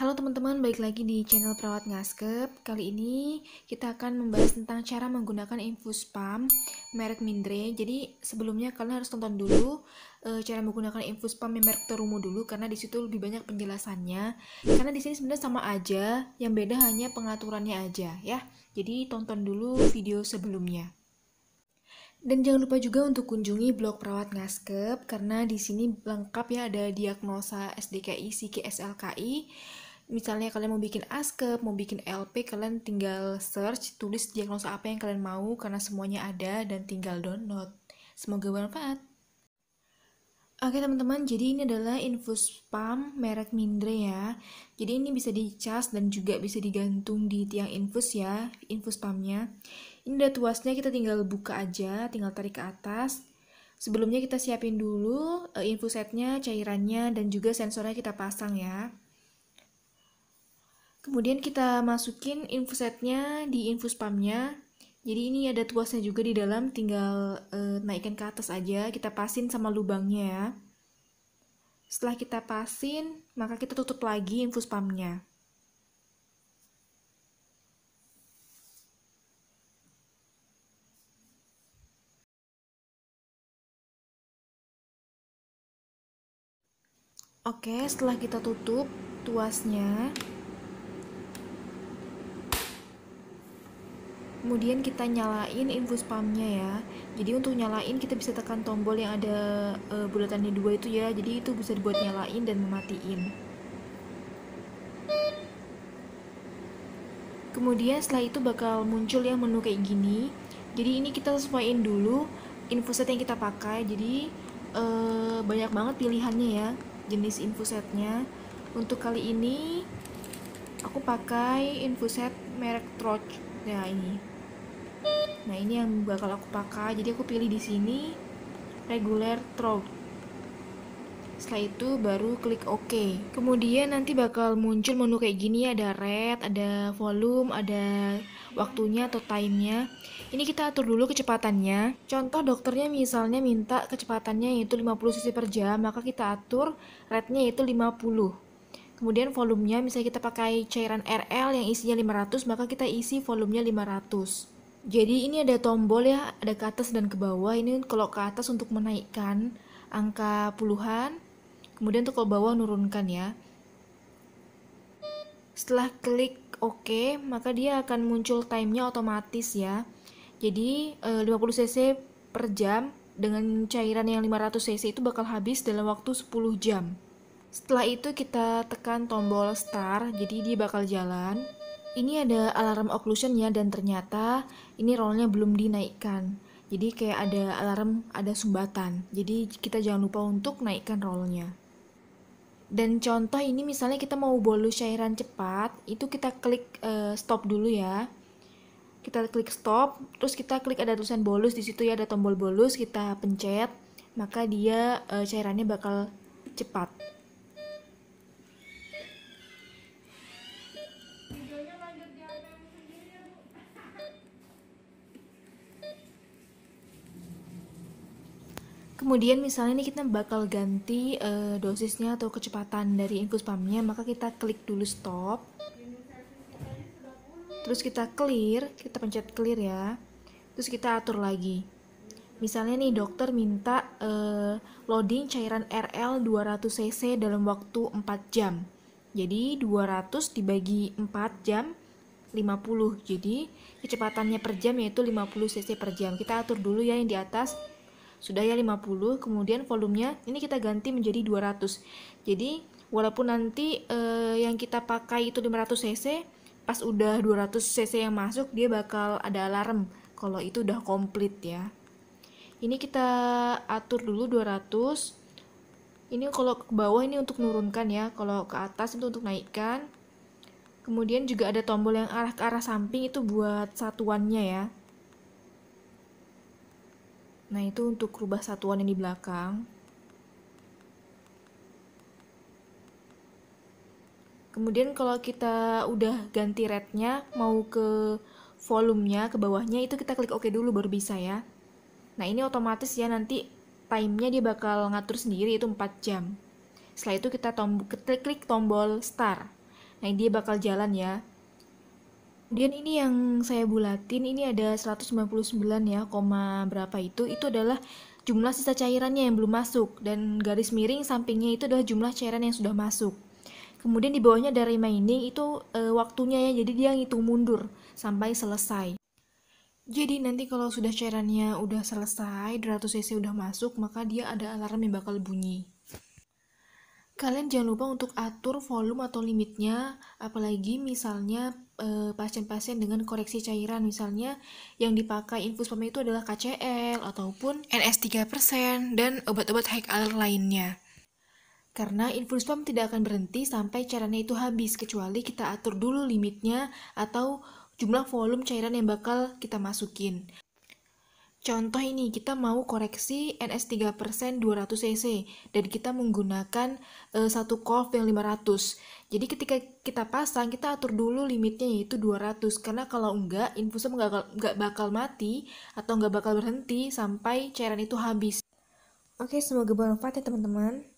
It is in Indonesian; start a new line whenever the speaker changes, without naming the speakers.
Halo teman-teman, balik lagi di channel Perawat Ngaskep. Kali ini kita akan membahas tentang cara menggunakan infus pump merek Mindre. Jadi sebelumnya kalian harus tonton dulu e, cara menggunakan infus pump merek Terumo dulu karena di situ lebih banyak penjelasannya. Karena di sini sebenarnya sama aja, yang beda hanya pengaturannya aja ya. Jadi tonton dulu video sebelumnya. Dan jangan lupa juga untuk kunjungi blog perawat ngaskep karena di sini lengkap ya ada diagnosa SDKI, CKSLKI, misalnya kalian mau bikin askep, mau bikin LP, kalian tinggal search, tulis diagnosa apa yang kalian mau karena semuanya ada dan tinggal download. Semoga bermanfaat. Oke teman-teman, jadi ini adalah infus pump merek Mindre ya. Jadi ini bisa dicas dan juga bisa digantung di tiang infus ya, infus pumpnya. Ini ada tuasnya kita tinggal buka aja, tinggal tarik ke atas. Sebelumnya kita siapin dulu infus eh, infusetnya, cairannya, dan juga sensornya kita pasang ya. Kemudian kita masukin infusetnya di infus pumpnya. Jadi ini ada tuasnya juga di dalam, tinggal e, naikkan ke atas aja, kita pasin sama lubangnya ya. Setelah kita pasin, maka kita tutup lagi infus pumpnya. Oke, setelah kita tutup tuasnya, kemudian kita nyalain infus pumpnya ya jadi untuk nyalain kita bisa tekan tombol yang ada e, bulatannya dua itu ya jadi itu bisa dibuat nyalain dan mematiin kemudian setelah itu bakal muncul yang menu kayak gini jadi ini kita sesuaiin dulu infuset yang kita pakai jadi e, banyak banget pilihannya ya jenis infusetnya untuk kali ini aku pakai infuset merek Troch ya ini nah ini yang bakal aku pakai jadi aku pilih di sini regular throat setelah itu baru klik OK kemudian nanti bakal muncul menu kayak gini ada red, ada volume, ada waktunya atau timenya ini kita atur dulu kecepatannya contoh dokternya misalnya minta kecepatannya yaitu 50 cc per jam maka kita atur rednya yaitu 50 kemudian volumenya misalnya kita pakai cairan RL yang isinya 500 maka kita isi volumenya 500 jadi ini ada tombol ya, ada ke atas dan ke bawah. Ini kalau ke atas untuk menaikkan angka puluhan. Kemudian untuk ke bawah menurunkan ya. Setelah klik OK, maka dia akan muncul timenya otomatis ya. Jadi 50 eh, cc per jam dengan cairan yang 500 cc itu bakal habis dalam waktu 10 jam. Setelah itu kita tekan tombol start, jadi dia bakal jalan ini ada alarm occlusion ya dan ternyata ini rollnya belum dinaikkan jadi kayak ada alarm ada sumbatan jadi kita jangan lupa untuk naikkan rollnya dan contoh ini misalnya kita mau bolu cairan cepat itu kita klik uh, stop dulu ya kita klik stop terus kita klik ada tulisan bolus di situ ya ada tombol bolus kita pencet maka dia uh, cairannya bakal cepat Kemudian misalnya ini kita bakal ganti uh, dosisnya atau kecepatan dari infus pumpnya, maka kita klik dulu stop. Terus kita clear, kita pencet clear ya. Terus kita atur lagi. Misalnya nih dokter minta uh, loading cairan RL 200 cc dalam waktu 4 jam. Jadi 200 dibagi 4 jam 50. Jadi kecepatannya per jam yaitu 50 cc per jam. Kita atur dulu ya yang di atas sudah ya 50 kemudian volumenya ini kita ganti menjadi 200 jadi walaupun nanti eh, yang kita pakai itu 500 cc pas udah 200 cc yang masuk dia bakal ada alarm kalau itu udah komplit ya ini kita atur dulu 200 ini kalau ke bawah ini untuk menurunkan ya kalau ke atas itu untuk naikkan kemudian juga ada tombol yang arah ke arah samping itu buat satuannya ya Nah, itu untuk rubah satuan yang di belakang. Kemudian kalau kita udah ganti rednya, mau ke volumenya, ke bawahnya, itu kita klik OK dulu baru bisa ya. Nah, ini otomatis ya nanti timenya dia bakal ngatur sendiri itu 4 jam. Setelah itu kita tomb klik, klik tombol start. Nah, dia bakal jalan ya. Kemudian ini yang saya bulatin ini ada 199 ya, koma berapa itu itu adalah jumlah sisa cairannya yang belum masuk dan garis miring sampingnya itu adalah jumlah cairan yang sudah masuk. Kemudian di bawahnya ada remaining itu e, waktunya ya, jadi dia ngitung mundur sampai selesai. Jadi nanti kalau sudah cairannya udah selesai, 200 cc udah masuk, maka dia ada alarm yang bakal bunyi. Kalian jangan lupa untuk atur volume atau limitnya, apalagi misalnya eh, pasien-pasien dengan koreksi cairan misalnya yang dipakai infus pump itu adalah KCL ataupun NS 3% dan obat-obat high alert lainnya. Karena infus pump tidak akan berhenti sampai cairannya itu habis kecuali kita atur dulu limitnya atau jumlah volume cairan yang bakal kita masukin. Contoh ini, kita mau koreksi NS3% 200cc dan kita menggunakan uh, satu kolf yang 500. Jadi ketika kita pasang, kita atur dulu limitnya yaitu 200. Karena kalau enggak, infusnya enggak, nggak bakal mati atau enggak bakal berhenti sampai cairan itu habis. Oke, semoga bermanfaat ya teman-teman.